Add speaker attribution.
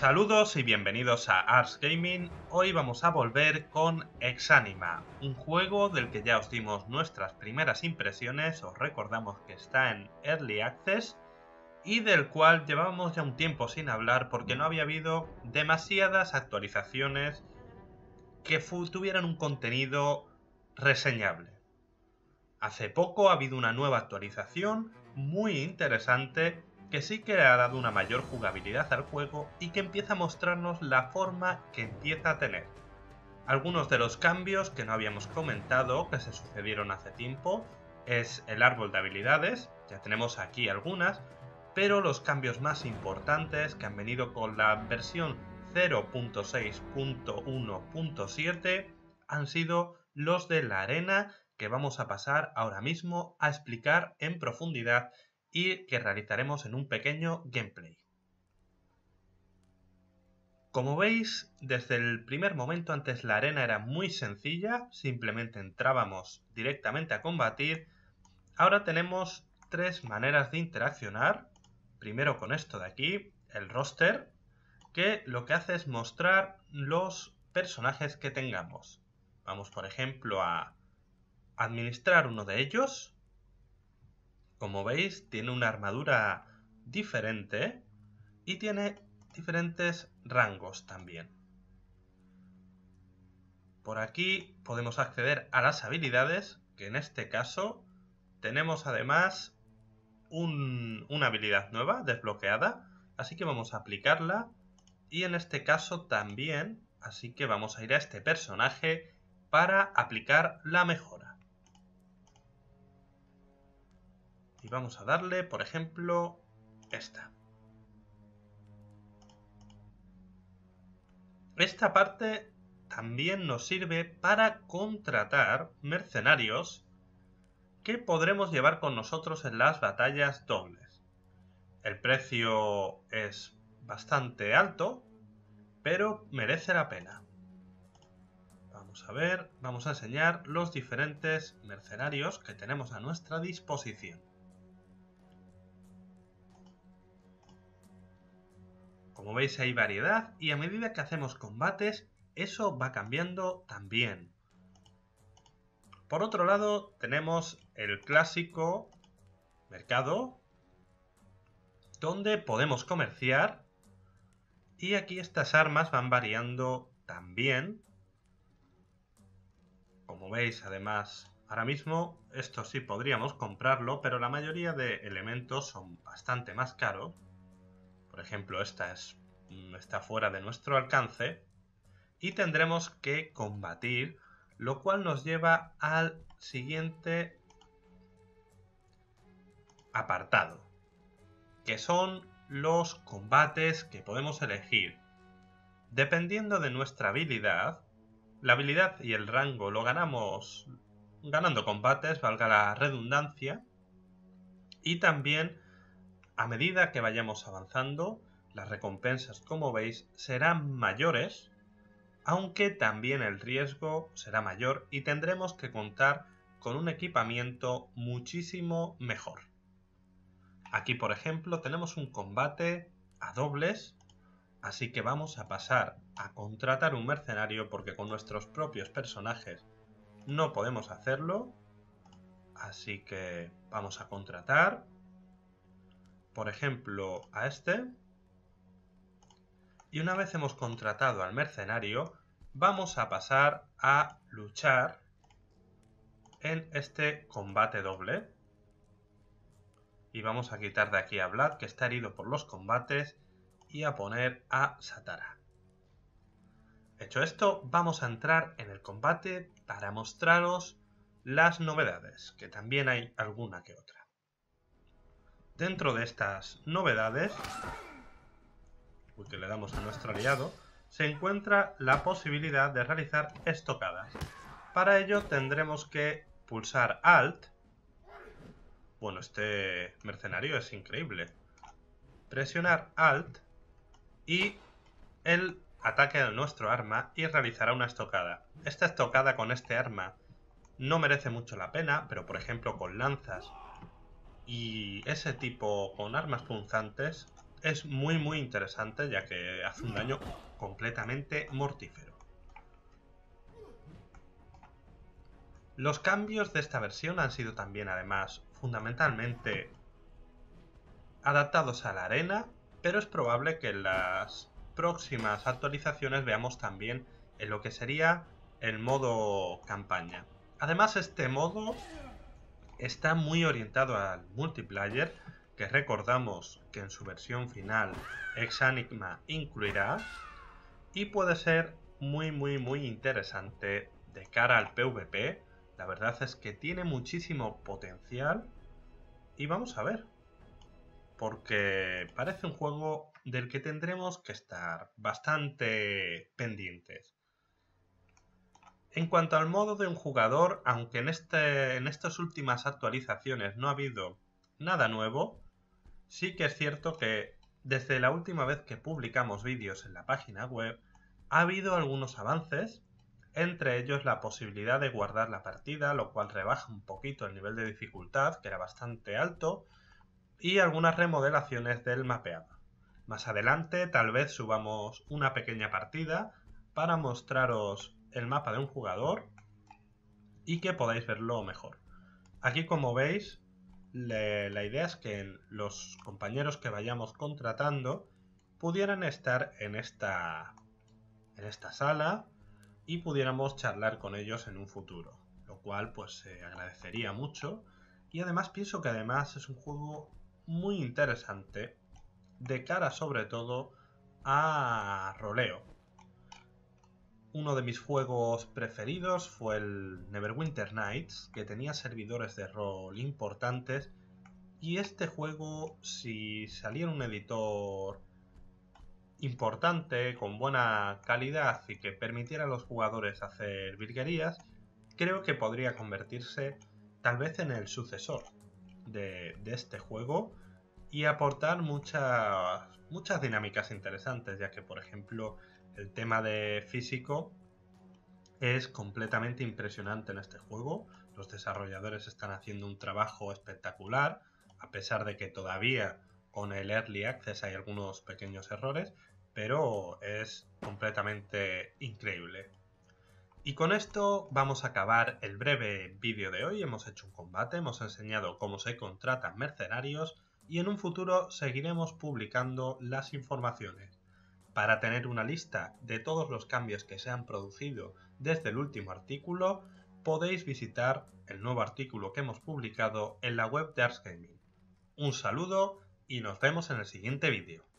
Speaker 1: Saludos y bienvenidos a Ars Gaming. Hoy vamos a volver con Exanima, un juego del que ya os dimos nuestras primeras impresiones, os recordamos que está en Early Access y del cual llevábamos ya un tiempo sin hablar porque no había habido demasiadas actualizaciones que tuvieran un contenido reseñable. Hace poco ha habido una nueva actualización muy interesante que sí que le ha dado una mayor jugabilidad al juego y que empieza a mostrarnos la forma que empieza a tener. Algunos de los cambios que no habíamos comentado, que se sucedieron hace tiempo, es el árbol de habilidades, ya tenemos aquí algunas, pero los cambios más importantes que han venido con la versión 0.6.1.7 han sido los de la arena que vamos a pasar ahora mismo a explicar en profundidad y que realizaremos en un pequeño gameplay. Como veis, desde el primer momento antes la arena era muy sencilla, simplemente entrábamos directamente a combatir. Ahora tenemos tres maneras de interaccionar. Primero con esto de aquí, el roster, que lo que hace es mostrar los personajes que tengamos. Vamos, por ejemplo, a administrar uno de ellos. Como veis, tiene una armadura diferente y tiene diferentes rangos también. Por aquí podemos acceder a las habilidades, que en este caso tenemos además una habilidad nueva desbloqueada, así que vamos a aplicarla y en este caso también, así que vamos a ir a este personaje para aplicar la mejor. Y vamos a darle, por ejemplo, esta. Esta parte también nos sirve para contratar mercenarios que podremos llevar con nosotros en las batallas dobles. El precio es bastante alto, pero merece la pena. Vamos a ver, vamos a enseñar los diferentes mercenarios que tenemos a nuestra disposición. Como veis hay variedad y a medida que hacemos combates, eso va cambiando también. Por otro lado, tenemos el clásico mercado, donde podemos comerciar. Y aquí estas armas van variando también. Como veis, además, ahora mismo esto sí podríamos comprarlo, pero la mayoría de elementos son bastante más caros ejemplo esta es, mm, está fuera de nuestro alcance, y tendremos que combatir, lo cual nos lleva al siguiente apartado, que son los combates que podemos elegir. Dependiendo de nuestra habilidad, la habilidad y el rango lo ganamos ganando combates, valga la redundancia, y también a medida que vayamos avanzando, las recompensas, como veis, serán mayores, aunque también el riesgo será mayor y tendremos que contar con un equipamiento muchísimo mejor. Aquí, por ejemplo, tenemos un combate a dobles, así que vamos a pasar a contratar un mercenario porque con nuestros propios personajes no podemos hacerlo. Así que vamos a contratar por ejemplo, a este. Y una vez hemos contratado al mercenario, vamos a pasar a luchar en este combate doble. Y vamos a quitar de aquí a Vlad, que está herido por los combates, y a poner a Satara. Hecho esto, vamos a entrar en el combate para mostraros las novedades, que también hay alguna que otra. Dentro de estas novedades, pues, que le damos a nuestro aliado, se encuentra la posibilidad de realizar estocadas. Para ello tendremos que pulsar Alt. Bueno, este mercenario es increíble. Presionar Alt y el ataque de nuestro arma y realizará una estocada. Esta estocada con este arma no merece mucho la pena, pero por ejemplo con lanzas y ese tipo con armas punzantes es muy muy interesante ya que hace un daño completamente mortífero. Los cambios de esta versión han sido también además fundamentalmente adaptados a la arena, pero es probable que en las próximas actualizaciones veamos también en lo que sería el modo campaña. Además este modo está muy orientado al multiplayer, que recordamos que en su versión final Exanigma incluirá, y puede ser muy muy muy interesante de cara al PvP. La verdad es que tiene muchísimo potencial y vamos a ver. Porque parece un juego del que tendremos que estar bastante pendientes. En cuanto al modo de un jugador, aunque en, este, en estas últimas actualizaciones no ha habido nada nuevo, sí que es cierto que desde la última vez que publicamos vídeos en la página web, ha habido algunos avances, entre ellos la posibilidad de guardar la partida, lo cual rebaja un poquito el nivel de dificultad, que era bastante alto, y algunas remodelaciones del mapeado. Más adelante tal vez subamos una pequeña partida para mostraros el mapa de un jugador y que podáis verlo mejor. Aquí como veis, la idea es que los compañeros que vayamos contratando pudieran estar en esta, en esta sala y pudiéramos charlar con ellos en un futuro, lo cual pues se agradecería mucho. Y además pienso que además es un juego muy interesante de cara sobre todo a roleo, uno de mis juegos preferidos fue el Neverwinter Nights, que tenía servidores de rol importantes. Y este juego, si saliera un editor importante, con buena calidad y que permitiera a los jugadores hacer virguerías, creo que podría convertirse tal vez en el sucesor de, de este juego y aportar muchas muchas dinámicas interesantes, ya que por ejemplo el tema de físico es completamente impresionante en este juego. Los desarrolladores están haciendo un trabajo espectacular, a pesar de que todavía con el Early Access hay algunos pequeños errores, pero es completamente increíble. Y con esto vamos a acabar el breve vídeo de hoy. Hemos hecho un combate, hemos enseñado cómo se contratan mercenarios y en un futuro seguiremos publicando las informaciones. Para tener una lista de todos los cambios que se han producido desde el último artículo, podéis visitar el nuevo artículo que hemos publicado en la web de Ars Gaming. Un saludo y nos vemos en el siguiente vídeo.